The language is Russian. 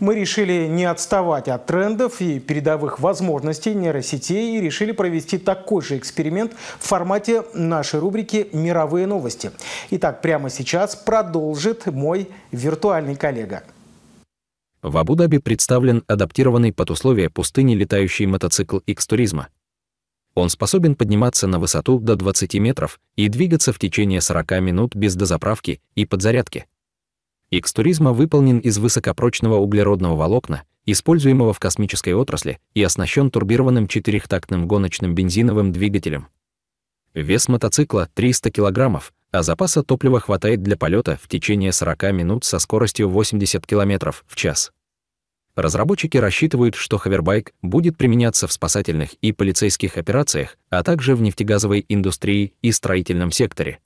Мы решили не отставать от трендов и передовых возможностей нейросетей и решили провести такой же эксперимент в формате нашей рубрики «Мировые новости». Итак, прямо сейчас продолжит мой виртуальный коллега. В Абу-Даби представлен адаптированный под условия пустыни летающий мотоцикл X-туризма. Он способен подниматься на высоту до 20 метров и двигаться в течение 40 минут без дозаправки и подзарядки. X-туризма выполнен из высокопрочного углеродного волокна, используемого в космической отрасли, и оснащен турбированным четырехтактным гоночным бензиновым двигателем. Вес мотоцикла 300 кг, а запаса топлива хватает для полета в течение 40 минут со скоростью 80 км в час. Разработчики рассчитывают, что ховербайк будет применяться в спасательных и полицейских операциях, а также в нефтегазовой индустрии и строительном секторе.